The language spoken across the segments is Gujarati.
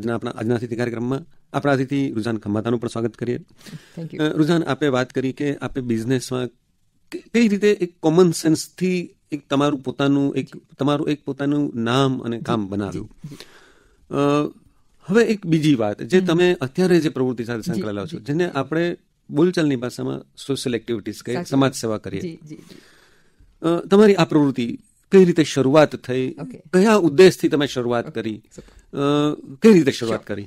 આજના આપણા આજના અતિથિ કાર્યક્રમમાં આપણા અતિથિ રુઝાન ખંભાતાનું પણ સ્વાગત કરીએ રુઝાન આપે વાત કરી કે આપે બિઝનેસમાં કઈ રીતે એક કોમન સેન્સથી એક તમારું પોતાનું એક તમારું એક પોતાનું નામ અને કામ બનાવ્યું હવે એક બીજી વાત જે તમે અત્યારે જે પ્રવૃત્તિ સાથે સંકળાયેલા છો જેને આપણે બોલચાલની ભાષામાં સોશિયલ એક્ટિવિટીઝ કહીએ સમાજ સેવા કરીએ તમારી આ પ્રવૃત્તિ કઈ રીતે શરૂઆત થઈ કયા ઉદ્દેશથી તમે શરૂઆત કરી Eh, કઈ રીતે શરૂઆત કરી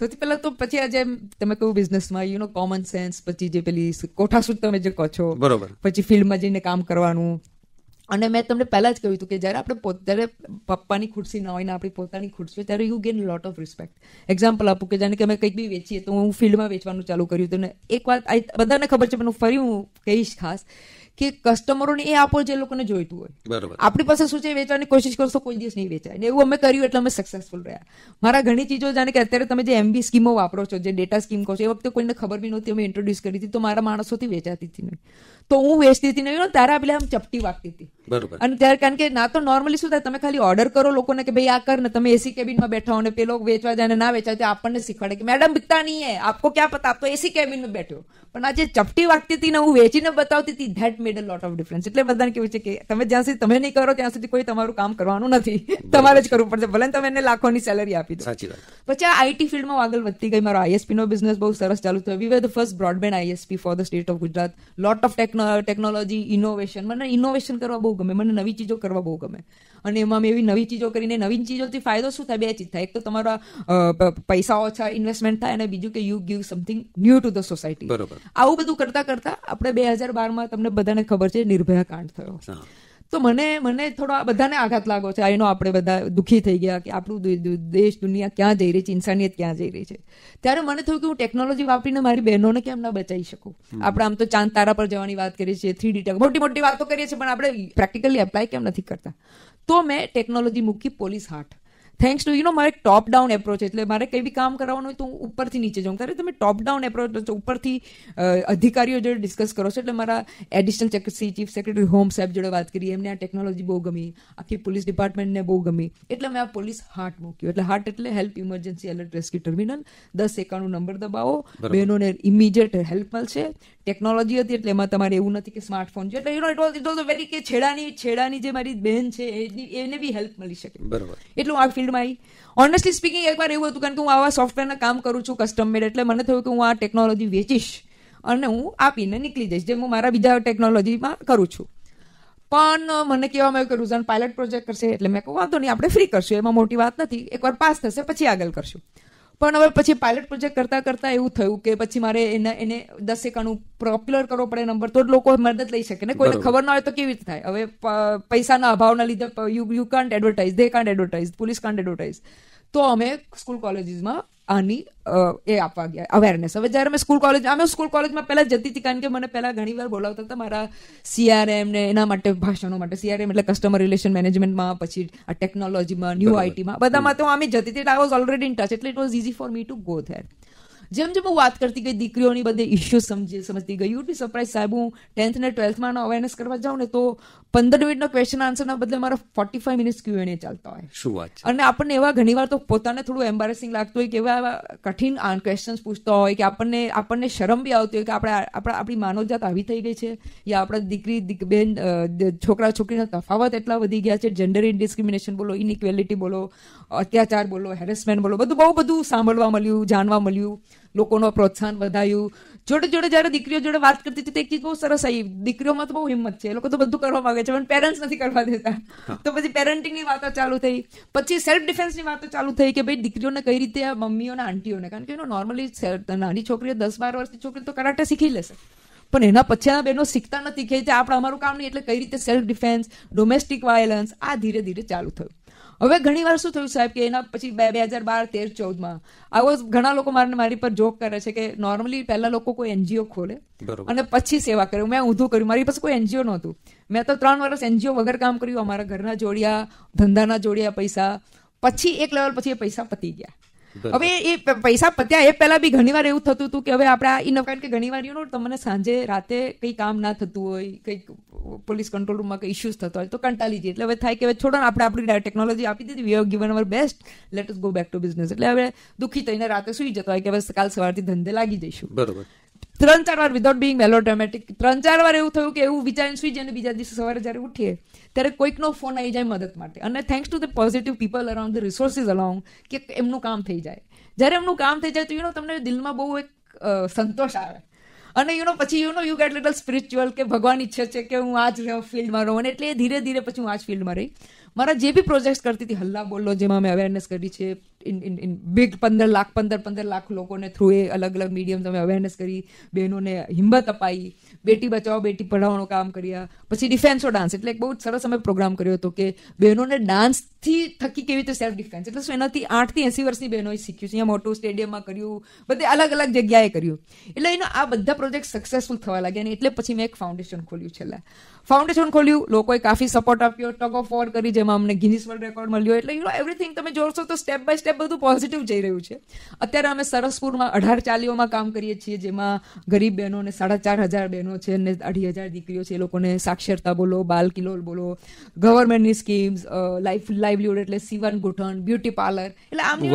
સૌથી પહેલા તો પછી આજે તમે કહ્યું બિઝનેસમાં યુ નો કોમન સેન્સ પછી જે પેલી કોઠાસૂત તમે જે કહો છો બરોબર પછી ફિલ્ડમાં જઈને કામ કરવાનું અને મેં તમને પહેલાં જ કહ્યું હતું કે જ્યારે આપણે જ્યારે પપ્પાની ખુરશી ના હોય ને આપણી પોતાની ખુરશી હોય ત્યારે you gain lot of respect example આપું કે જાણે કે અમે કંઈક બી વેચીએ તો હું ફિલ્ડમાં વેચવાનું ચાલુ કર્યું હતું ને એક વાત બધાને ખબર છે પણ હું ફરી હું કહીશ ખાસ કે કસ્ટમરોને એ આપો જે લોકોને જોઈતું હોય આપણી પાસે શું છે વેચવાની કોશિશ કરશો કોઈ દિવસ નહીં વેચાય ને એવું અમે કર્યું એટલે અમે સક્સેસફુલ રહ્યા મારા ઘણી ચીજો જાણે કે અત્યારે તમે જે એમબી સ્કીમો વાપરો છો જે ડેટા સ્કીમ કહો છો એ વખતે કોઈને ખબર બી નહોતી અમે ઇન્ટ્રોડ્યુસ કરી હતી તો મારા માણસોથી વેચાતી હતી નહીં તો હું વેચતી હતી નહીં ત્યારે પેલા આમ ચપટી વાગતી હતી બરોબર અને ત્યારે કારણ કે ના તો નોર્મલી શું થાય તમે ખાલી ઓર્ડર કરો લોકોને કે ભાઈ આ કર ને તમે એસી કેબિનમાં બેઠા હો પેલો વેચવા જાય ના વેચવા જાય આપણને શીખવાડે કે મેડમ બિકતા નહીં હે આપકો ક્યાં પતા આપ તો એસી કેબિનમાં બેઠો પણ આ જે ચપટી વાગતી હતી ને હું વેચીને બતાવતી હતી that made a lot of difference એટલે બધાને કેવું છે કે તમે જ્યાં સુધી તમે નહીં કરો ત્યાં સુધી કોઈ તમારું કામ કરવાનું નથી તમારે જ કરવું પડશે ભલે તમે એને લાખોની સેલરી આપી દો સાચી વાત પછી આ આઈટી ફિલ્ડમાં આગળ વધતી ગઈ મારો આઈએસપી નો બિઝનેસ બહુ સરસ ચાલુ થયો we were the first broadband ISP for the state of Gujarat lot of technology innovation મને ઇનોવેશન કરવા બહુ બહુ ગમે મને નવી ચીજો કરવા બહુ ગમે અને એમાં એવી નવી ચીજો કરીને નવીન ચીજોથી ફાયદો શું થાય બે ચીજ થાય એક તો તમારા પૈસા ઓછા ઇન્વેસ્ટમેન્ટ થાય અને બીજું કે you give something new to the society આવું બધું કરતા કરતા આપણે બે હજાર બારમાં તમને બધાને ખબર છે નિર્ભયા કાંડ થયો તો મને મને થોડો બધાને આઘાત લાગો છે એનો આપણે બધા દુઃખી થઈ ગયા કે આપણું દેશ દુનિયા ક્યાં જઈ રહી છે ઇન્સાનિયત ક્યાં જઈ રહી છે ત્યારે મને થયું કે હું ટેકનોલોજી વાપરીને મારી બહેનોને કેમ ના બચાવી શકું આપણે આમ તો ચાંદ તારા પર જવાની વાત કરીએ છીએ થ્રી ડી મોટી મોટી વાતો કરીએ છીએ પણ આપણે પ્રેક્ટિકલી એપ્લાય કેમ નથી કરતા તો મેં ટેકનોલોજી મૂકી પોલીસ હાટ થેન્ક્સ ટુ યુ નો મારે ટોપ ડાઉન એપ્રોચ એટલે મારે કંઈ બી કામ કરાવવાનું હોય તો હું ઉપરથી નીચે જાઉં ત્યારે તમે ટોપ ડાઉન એપ્રોચ ઉપરથી અધિકારીઓ જોડે ડિસ્કસ કરો છો એટલે મારા additional C chief secretary home સાહેબ જોડે વાત કરી એમને આ ટેકનોલોજી બહુ ગમી આખી પોલીસ ડિપાર્ટમેન્ટને બહુ ગમી એટલે મેં આ પોલીસ હાર્ટ મૂક્યું એટલે હાર્ટ એટલે help emergency alert rescue terminal દસ એકાણું નંબર દબાવો બહેનોને ઇમિડિયેટ હેલ્પ મળશે ટેકનોલોજી હતી એટલે એમાં તમારે એવું નથી કે સ્માર્ટફોન છે એટલે you know it was it was very કે છેડાની છેડાની જે મારી બહેન છે એને બી હેલ્પ મળી શકે બરાબર એટલું આ ફિલ્ડમાં આવી ઓનેસ્ટલી સ્પીકિંગ એકવાર એવું હતું કારણ કે હું આવા સોફ્ટવેરના કામ કરું છું કસ્ટમ મેડ એટલે મને થયું કે હું આ ટેકનોલોજી વેચીશ અને હું આપીને નીકળી જઈશ જે હું મારા બીજા ટેકનોલોજીમાં કરું છું પણ મને કહેવામાં આવ્યું કે રૂઝાન પાયલટ પ્રોજેક્ટ કરશે એટલે મેં કહું વાંધો નહીં આપણે ફ્રી કરશું એમાં મોટી વાત નથી એકવાર પાસ થશે પછી આગળ કરશું પણ હવે પછી પાયલટ પ્રોજેક્ટ કરતા કરતા એવું થયું કે પછી મારે એને એને દસ એકાનું પોપ્યુલર કરવો પડે નંબર તો લોકો મદદ લઈ શકે ને કોઈને ખબર ના હોય તો કેવી રીતે થાય હવે પૈસાના અભાવના લીધે you you can't advertise they can't advertise police can't advertise તો અમે સ્કૂલ કોલેજીસમાં આની એ આપવા ગયા અવેરનેસ હવે જ્યારે મેં સ્કૂલ કોલેજ અમે સ્કૂલ કોલેજમાં પહેલાં જતી હતી કારણ કે મને પહેલાં ઘણી વાર બોલાવતા હતા મારા સીઆરએમ ને એના માટે ભાષણો માટે સીઆરએમ એટલે કસ્ટમર રિલેશન મેનેજમેન્ટમાં પછી આ ટેકનોલોજીમાં ન્યૂ આઈટીમાં બધામાં તો અમે જતી હતી I was already in touch એટલે it was easy for me to go there જેમ જેમ હું વાત કરતી ગઈ દીકરીઓની બધી ઇસ્યુ સમજી સમજતી ગઈ યુડ બી સરપ્રાઈઝ સાહેબ હું ટેન્થ ને ટ્વેલ્થમાં અવેરનેસ કરવા જાઉં ને તો પંદર મિનિટનો ક્વેશ્ચન આન્સરના બદલે મારા ફોર્ટી ફાઈવ મિનિટ્સ ક્યુ એને ચાલતા હોય શું વાત અને આપણને એવા ઘણી વાર તો પોતાને થોડું એમ્બારેસિંગ લાગતું હોય કે એવા એવા કઠિન ક્વેશ્ચન્સ પૂછતા હોય કે આપણને આપણને શરમ બી આવતી હોય કે આપણે આપણા આપણી માનવજાત આવી થઈ ગઈ છે યા આપણા દીકરી બેન છોકરા છોકરીના તફાવત એટલા વધી ગયા છે જેન્ડર ઇન્ડિસ્ક્રિમિનેશન બોલો ઇનઇક્વેલિટી બોલો અત્યાચાર બોલો હેરેસમેન્ટ બોલો બધું બહુ બધું સાંભળવા મળ્યું જાણવા મળ્યું લોકોનો પ્રોત્સાહન વધાયું જોડે જોડે જ્યારે દીકરીઓ જોડે વાત કરતી હતી તો એક ચીજ બહુ સરસ આવી દીકરીઓમાં તો બહુ હિંમત છે એ લોકો તો બધું કરવા માંગે છે પણ પેરેન્ટ્સ નથી કરવા દેતા તો પછી પેરેન્ટિંગની વાતો ચાલુ થઈ પછી સેલ્ફ ડિફેન્સની વાતો ચાલુ થઈ કે ભાઈ દીકરીઓને કઈ રીતે આ મમ્મીઓને આંટીઓને કારણ કે એનો નોર્મલી નાની છોકરીઓ દસ બાર વર્ષની છોકરી તો કરાટે શીખી લેશે પણ એના પછી પછીના બહેનો શીખતા નથી કે આપણે અમારું કામ નહીં એટલે કઈ રીતે સેલ્ફ ડિફેન્સ ડોમેસ્ટિક વાયલન્સ આ ધીરે ધીરે ચાલુ થયું હવે ઘણીવાર શું થયું સાહેબ કે એના પછી બે બે હજાર બાર તેર ચૌદમાં આવો ઘણા લોકો મારે મારી પર જોક કરે છે કે નોર્મલી પહેલા લોકો કોઈ એનજીઓ ખોલે અને પછી સેવા કરે મેં ઊંધું કર્યું મારી પાસે કોઈ એનજીઓ નહોતું મેં તો ત્રણ વર્ષ એનજીઓ વગર કામ કર્યું અમારા ઘરના જોડિયા ધંધાના જોડિયા પૈસા પછી એક લેવલ પછી એ પૈસા પતી ગયા હવે એ પૈસા પત્યા એ પહેલા બી વાર એવું થતું હતું કે હવે આપણે ઇનફ કારણ કે ઘણી વાર તમને સાંજે રાતે કંઈ કામ ના થતું હોય કંઈક પોલીસ કંટ્રોલ રૂમમાં કંઈ ઇશ્યુઝ થતા હોય તો કંટાળી જઈએ એટલે હવે થાય કે હવે છોડો આપણે આપણી ટેકનોલોજી આપી દીધી we have given our best let us go back to business એટલે હવે દુઃખી થઈને રાતે સુઈ જતો હોય કે હવે કાલ સવારથી ધંધે લાગી જઈશું બરોબર ત્રણ ચાર વાર વિધાઉટ બિંગ મેલોડ્રામેટિક ત્રણ ચાર વાર એવું થયું કે એવું વિચારીને સુઈ જઈએ બીજા દિવસે સવારે જ્યારે ઉઠીએ ત્યારે કોઈકનો ફોન આવી જાય મદદ માટે અને thanks to the positive people around the resources along કે એમનું કામ થઈ જાય જ્યારે એમનું કામ થઈ જાય તો યુનો તમને દિલમાં બહુ એક સંતોષ આવે અને યુનો પછી you know you get little spiritual કે ભગવાન ઈચ્છે છે કે હું આ જ ફિલ્ડમાં રહું અને એટલે ધીરે ધીરે પછી હું આ જ ફિલ્ડમાં રહી મારા જે બી પ્રોજેક્ટ્સ કરતી હતી હલ્લા બોલો જેમાં મેં અવેરનેસ કરી છે ઇન ઇન ઇન બિગ પંદર લાખ પંદર પંદર લાખ લોકોને થ્રુ એ અલગ અલગ મીડિયમ તમે અવેરનેસ કરી બહેનોને હિંમત અપાઈ બેટી બચાવો બેટી પઢાવવાનું કામ કર્યા પછી ડિફેન્સો ડાન્સ એટલે એક બહુ સરસ અમે પ્રોગ્રામ કર્યો હતો કે બહેનોને ડાન્સથી થકી કેવી રીતે સેલ્ફ ડિફેન્સ એટલે શું એનાથી આઠથી એંસી વર્ષની બહેનોએ શીખ્યું છે અહીંયા મોટું સ્ટેડિયમમાં કર્યું બધે અલગ અલગ જગ્યાએ કર્યું એટલે એનો આ બધા પ્રોજેક્ટ સક્સેસફુલ થવા લાગ્યા અને એટલે પછી મેં એક ફાઉન્ડેશન ખોલ્યું છેલ્લા ફાઉન્ડેશન ખોલ્યું લોકોએ કાફી સપોર્ટ આપ્યો ટગ ઓફ વોર કરી જેમાં અમને ગિનિસ વર્લ્ડ રેકોર્ડ મળ્યો એટલે યુ નો એવરીથિંગ તમે જોશો તો સ્ટેપ બાય સ્ટેપ સ્ટેપ બધું પોઝિટિવ જઈ રહ્યું છે અત્યારે અમે સરસપુરમાં અઢાર ચાલીઓમાં કામ કરીએ છીએ જેમાં ગરીબ અને સાડા ચાર હજાર બહેનો છે અને અઢી હજાર દીકરીઓ છે એ લોકોને સાક્ષરતા બોલો બાલ કિલોલ બોલો ગવર્મેન્ટની સ્કીમ્સ લાઈફ લાઈવલીહુડ એટલે સીવન ગુઠણ બ્યુટી પાર્લર એટલે આમ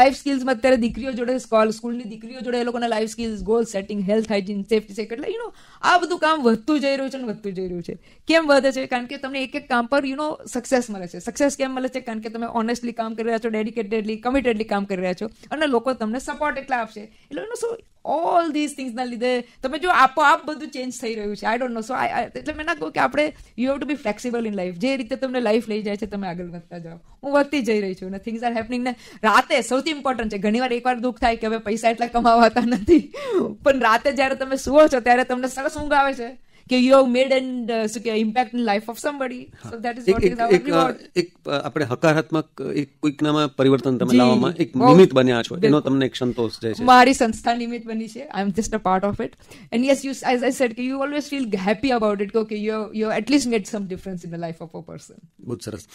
લાઈફ સ્કિલ્સમાં અત્યારે દીકરીઓ જોડે સ્કૂલની દીકરીઓ જોડે એ લોકોને life skills goal setting health hygiene safety સેક એટલે યુ આ બધું કામ વધતું જઈ રહ્યું છે અને વધતું જઈ રહ્યું છે કેમ વધે છે કારણ કે તમને એક એક કામ પર યુનો સક્સેસ મળે છે સક્સેસ કેમ મળે છે કારણ કે તમે ઓનેસ્ટલી કામ કરી રહ્યા છો ડેડિકેટેડલી એટલી કમિટેડલી કામ કરી રહ્યા છો અને લોકો તમને સપોર્ટ એટલા આપશે એટલે એનો સો ઓલ ધીસ થિંગ્સના લીધે તમે જો આપોઆપ બધું ચેન્જ થઈ રહ્યું છે આઈ ડોન્ટ નો સો એટલે મેં ના કહું કે આપણે you have to be flexible in life જે રીતે તમને લાઈફ લઈ જાય છે તમે આગળ વધતા જાઓ હું વધતી જઈ રહી છું અને થિંગ્સ આર હેપનિંગ ને રાતે સૌથી ઇમ્પોર્ટન્ટ છે ઘણીવાર એકવાર દુઃખ થાય કે હવે પૈસા એટલા કમાવાતા નથી પણ રાતે જ્યારે તમે સુવો છો ત્યારે તમને સરસ ઊંઘ આવે છે કે યુ હેવ મેડ એન્ડ શું કે impact in life of somebody so that is what is our reward એક આપણે હકારાત્મક એક કોઈકનામાં પરિવર્તન તમે લાવવામાં એક નિમિત્ત બન્યા છો એનો તમને એક સંતોષ જાય છે મારી સંસ્થા નિમિત્ત બની છે I am just a part of it and yes you as I said કે you always feel happy about it કે you you at least made some difference in the life of a person બહુ સરસ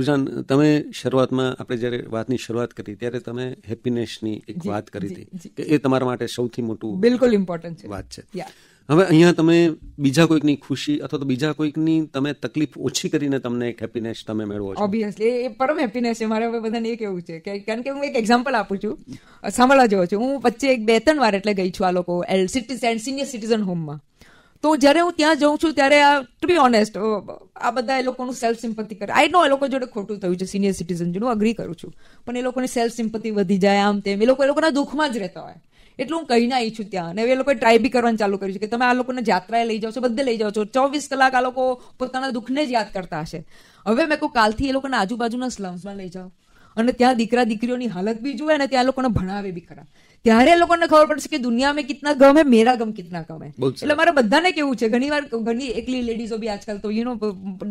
રુઝાન તમે શરૂઆતમાં આપણે જ્યારે વાતની શરૂઆત કરી ત્યારે તમે હેપીનેસની એક વાત કરી હતી કે એ તમારા માટે સૌથી મોટું બિલકુલ ઇમ્પોર્ટન્ટ વાત છે હવે અહીંયા તમે બીજા કોઈકની ખુશી અથવા તો બીજા કોઈકની તમે તકલીફ ઓછી કરીને તમને એક હેપીનેસ તમે મેળવો છો ઓબ્વિયસલી એ પરમ હેપીનેસ છે મારે હવે બધાને એ કેવું છે કે કારણ કે હું એક એક્ઝામ્પલ આપું છું સાંભળવા જેવો છું હું વચ્ચે એક બે ત્રણ વાર એટલે ગઈ છું આ લોકો એલ સિટીઝન સિનિયર સિટીઝન હોમમાં તો જ્યારે હું ત્યાં જઉં છું ત્યારે આ ટુ બી ઓનેસ્ટ આ બધા એ લોકોનું સેલ્ફ સિમ્પથી કરે આઈ નો એ લોકો જોડે ખોટું થયું છે સિનિયર સિટીઝન જેનું હું અગ્રી કરું છું પણ એ લોકોની સેલ્ફ સિમ્પથી વધી જાય આમ તેમ એ લોકો એ લોકોના દુઃખમાં જ રહેતા હોય એટલું હું કહીને આવી છું ત્યાં અને એ લોકો ટ્રાય બી કરવાનું ચાલુ કર્યું છે કે તમે આ લોકોને જાત્રાએ લઈ જાઓ છો બધે લઈ જાઓ છો ચોવીસ કલાક આ લોકો પોતાના દુઃખને જ યાદ કરતા હશે હવે મેં કહું કાલથી એ લોકોને આજુબાજુના સ્લમ્સમાં લઈ જાઓ અને ત્યાં દીકરા દીકરીઓની હાલત બી જોવે અને ત્યાં લોકોને ભણાવે બી ખરા ત્યારે લોકોને ખબર પડશે કે દુનિયા મેં કિતના ગમ મેરા ગમ કિતના ગમ હે એટલે મારે બધાને કેવું છે ઘણી વાર ઘણી એકલી લેડીઝો બી આજકાલ તો યુ નો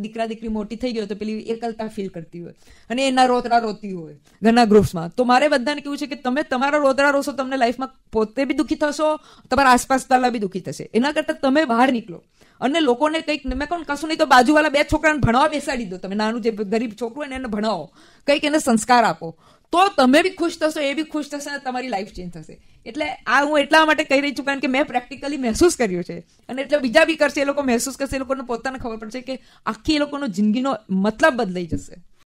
દીકરા દીકરી મોટી થઈ ગયો તો પેલી એકલતા ફીલ કરતી હોય અને એના રોતરા રોતી હોય ઘરના ગ્રુપ્સમાં તો મારે બધાને કેવું છે કે તમે તમારા રોતરા રોશો તમને લાઈફમાં પોતે બી દુઃખી થશો તમારા આસપાસ તાલા બી દુઃખી થશે એના કરતા તમે બહાર નીકળો અને લોકોને કંઈક મેં કહું કશું નહીં તો બાજુવાળા બે છોકરાને ભણાવવા બેસાડી દો તમે નાનું જે ગરીબ છોકરું એને એને ભણાવો કંઈક એને સંસ્કાર આપો તો તમે બી ખુશ થશો એ બી ખુશ થશે અને તમારી લાઈફ ચેન્જ થશે એટલે આ હું એટલા માટે કહી રહી છું કારણ કે મેં પ્રેક્ટિકલી મહેસૂસ કર્યો છે અને એટલે બીજા બી કરશે એ લોકો મહેસૂસ કરશે એ લોકોને પોતાને ખબર પડશે કે આખી એ લોકોનો જિંદગીનો મતલબ બદલાઈ જશે